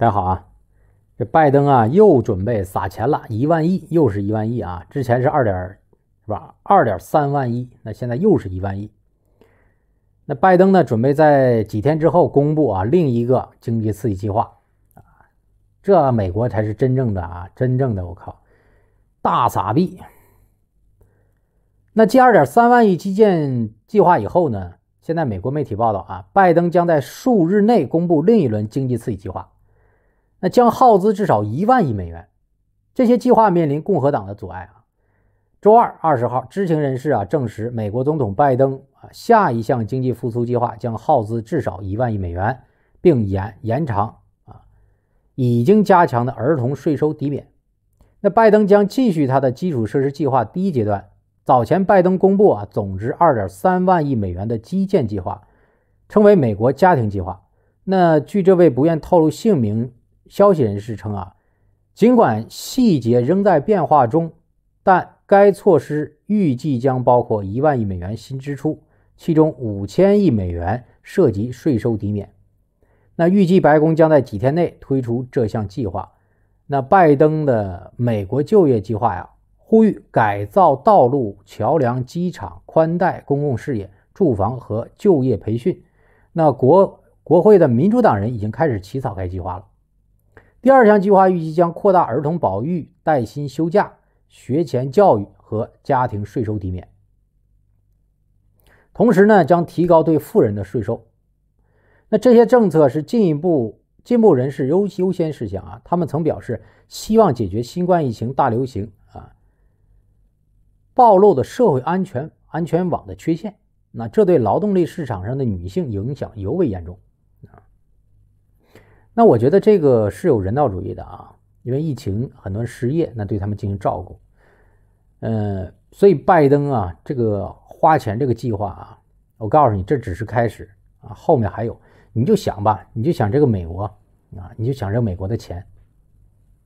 大家好啊，这拜登啊又准备撒钱了，一万亿又是一万亿啊！之前是二点，是吧？二点三万亿，那现在又是一万亿。那拜登呢，准备在几天之后公布啊另一个经济刺激计划啊！这美国才是真正的啊，真正的我靠，大撒币。那继二点三万亿基建计划以后呢，现在美国媒体报道啊，拜登将在数日内公布另一轮经济刺激计划。那将耗资至少一万亿美元，这些计划面临共和党的阻碍啊。周二二十号，知情人士啊证实，美国总统拜登啊下一项经济复苏计划将耗资至少一万亿美元，并延延长啊已经加强的儿童税收抵免。那拜登将继续他的基础设施计划第一阶段。早前，拜登公布啊总值二点三万亿美元的基建计划，称为美国家庭计划。那据这位不愿透露姓名。消息人士称啊，尽管细节仍在变化中，但该措施预计将包括一万亿美元新支出，其中五千亿美元涉及税收抵免。那预计白宫将在几天内推出这项计划。那拜登的美国就业计划呀，呼吁改造道路、桥梁、机场、宽带、公共事业、住房和就业培训。那国国会的民主党人已经开始起草该计划了。第二项计划预计将扩大儿童保育、带薪休假、学前教育和家庭税收抵免，同时呢，将提高对富人的税收。那这些政策是进一步进步人士优优先事项啊。他们曾表示，希望解决新冠疫情大流行啊暴露的社会安全安全网的缺陷。那这对劳动力市场上的女性影响尤为严重。那我觉得这个是有人道主义的啊，因为疫情很多人失业，那对他们进行照顾，呃，所以拜登啊，这个花钱这个计划啊，我告诉你，这只是开始啊，后面还有。你就想吧，你就想这个美国啊，你就想这美国的钱，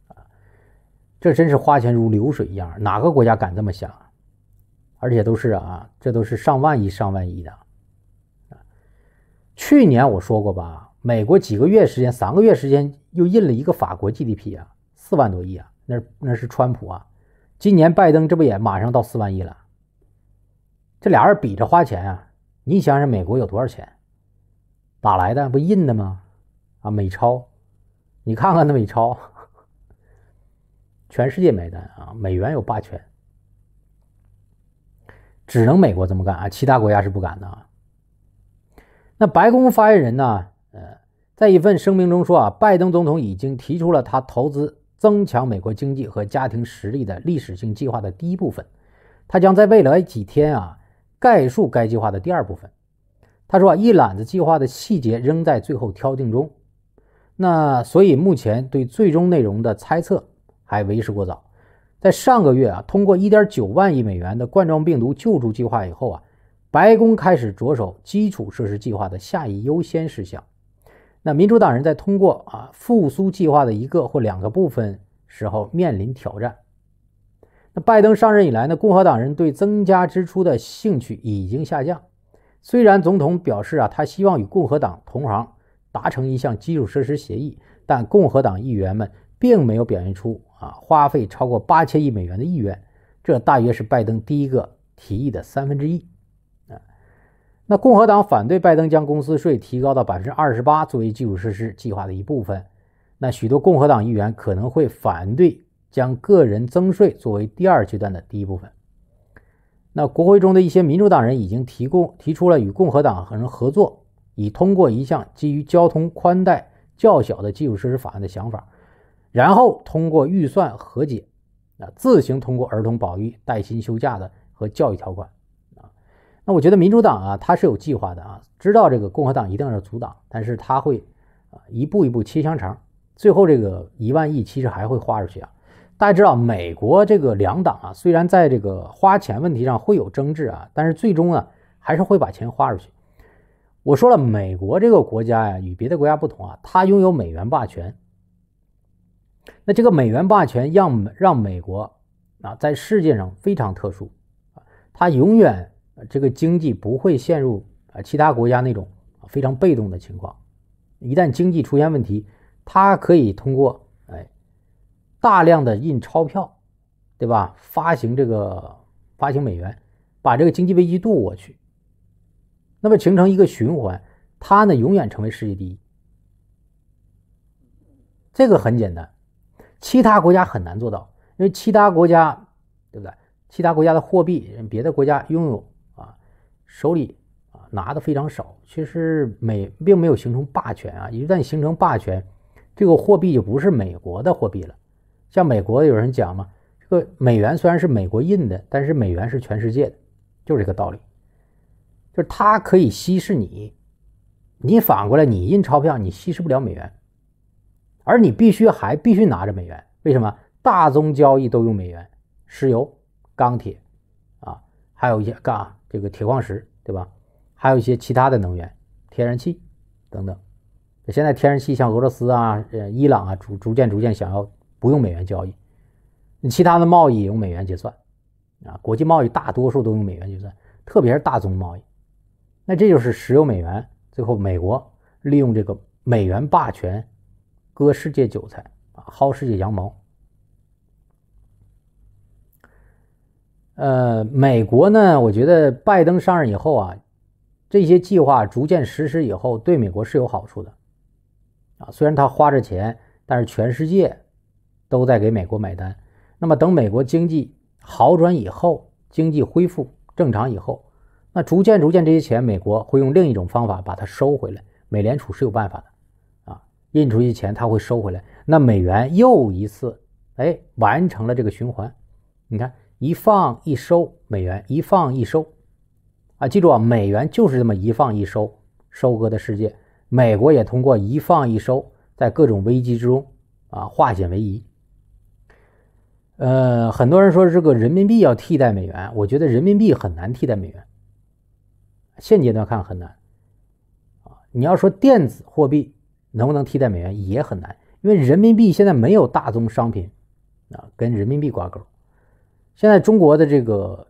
啊，这真是花钱如流水一样，哪个国家敢这么想而且都是啊，这都是上万亿、上万亿的。去年我说过吧。美国几个月时间，三个月时间又印了一个法国 GDP 啊，四万多亿啊，那那是川普啊，今年拜登这不也马上到四万亿了？这俩人比着花钱啊，你想想美国有多少钱？哪来的？不印的吗？啊，美钞，你看看那美钞，全世界买单啊，美元有霸权，只能美国这么干啊，其他国家是不敢的啊。那白宫发言人呢？在一份声明中说：“啊，拜登总统已经提出了他投资增强美国经济和家庭实力的历史性计划的第一部分，他将在未来几天啊概述该计划的第二部分。”他说：“啊，一揽子计划的细节仍在最后敲定中。”那所以目前对最终内容的猜测还为时过早。在上个月啊通过1.9万亿美元的冠状病毒救助计划以后啊，白宫开始着手基础设施计划的下一优先事项。那民主党人在通过啊复苏计划的一个或两个部分时候面临挑战。那拜登上任以来呢，共和党人对增加支出的兴趣已经下降。虽然总统表示啊，他希望与共和党同行达成一项基础设施协议，但共和党议员们并没有表现出啊花费超过八千亿美元的意愿。这大约是拜登第一个提议的三分之一。那共和党反对拜登将公司税提高到百分之二十八作为基础设施计划的一部分。那许多共和党议员可能会反对将个人增税作为第二阶段的第一部分。那国会中的一些民主党人已经提供提出了与共和党和人合作，以通过一项基于交通宽带较小的基础设施法案的想法，然后通过预算和解，啊自行通过儿童保育带薪休假的和教育条款。那我觉得民主党啊，它是有计划的啊，知道这个共和党一定要阻挡，但是它会啊一步一步切香肠，最后这个一万亿其实还会花出去啊。大家知道，美国这个两党啊，虽然在这个花钱问题上会有争执啊，但是最终啊还是会把钱花出去。我说了，美国这个国家呀，与别的国家不同啊，它拥有美元霸权。那这个美元霸权让让美国啊在世界上非常特殊啊，它永远。这个经济不会陷入啊其他国家那种非常被动的情况。一旦经济出现问题，它可以通过哎大量的印钞票，对吧？发行这个发行美元，把这个经济危机渡过去，那么形成一个循环，它呢永远成为世界第一。这个很简单，其他国家很难做到，因为其他国家对不对？其他国家的货币，别的国家拥有。手里啊拿的非常少，其实美并没有形成霸权啊。一旦形成霸权，这个货币就不是美国的货币了。像美国有人讲嘛，这个美元虽然是美国印的，但是美元是全世界的，就是这个道理。就是它可以稀释你，你反过来你印钞票，你稀释不了美元，而你必须还必须拿着美元。为什么？大宗交易都用美元，石油、钢铁啊，还有一些钢。这个铁矿石，对吧？还有一些其他的能源，天然气等等。现在天然气像俄罗斯啊、呃伊朗啊，逐逐渐逐渐想要不用美元交易，其他的贸易用美元结算啊，国际贸易大多数都用美元结算，特别是大宗贸易。那这就是石油美元，最后美国利用这个美元霸权，割世界韭菜，啊，薅世界羊毛。呃，美国呢，我觉得拜登上任以后啊，这些计划逐渐实施以后，对美国是有好处的，啊，虽然他花着钱，但是全世界都在给美国买单。那么等美国经济好转以后，经济恢复正常以后，那逐渐逐渐这些钱，美国会用另一种方法把它收回来。美联储是有办法的，啊，印出去钱它会收回来，那美元又一次哎完成了这个循环，你看。一放一收，美元一放一收，啊，记住啊，美元就是这么一放一收，收割的世界。美国也通过一放一收，在各种危机之中啊，化险为夷。呃，很多人说这个人民币要替代美元，我觉得人民币很难替代美元，现阶段看很难。啊，你要说电子货币能不能替代美元也很难，因为人民币现在没有大宗商品啊，跟人民币挂钩。现在中国的这个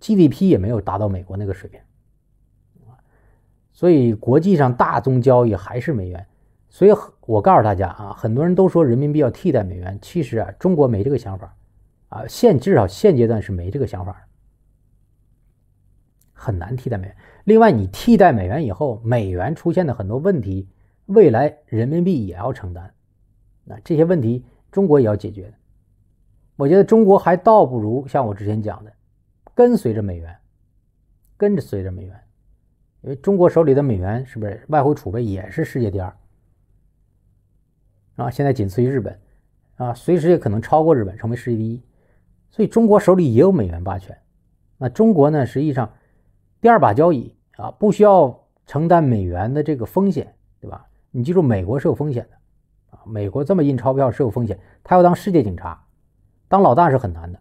GDP 也没有达到美国那个水平，所以国际上大宗交易还是美元。所以我告诉大家啊，很多人都说人民币要替代美元，其实啊，中国没这个想法，啊，现至少现阶段是没这个想法，很难替代美元。另外，你替代美元以后，美元出现的很多问题，未来人民币也要承担，那这些问题中国也要解决。我觉得中国还倒不如像我之前讲的，跟随着美元，跟着随着美元，因为中国手里的美元是不是外汇储备也是世界第二？啊，现在仅次于日本，啊，随时也可能超过日本，成为世界第一。所以中国手里也有美元霸权。那中国呢，实际上第二把交椅啊，不需要承担美元的这个风险，对吧？你记住，美国是有风险的，啊，美国这么印钞票是有风险，他要当世界警察。当老大是很难的。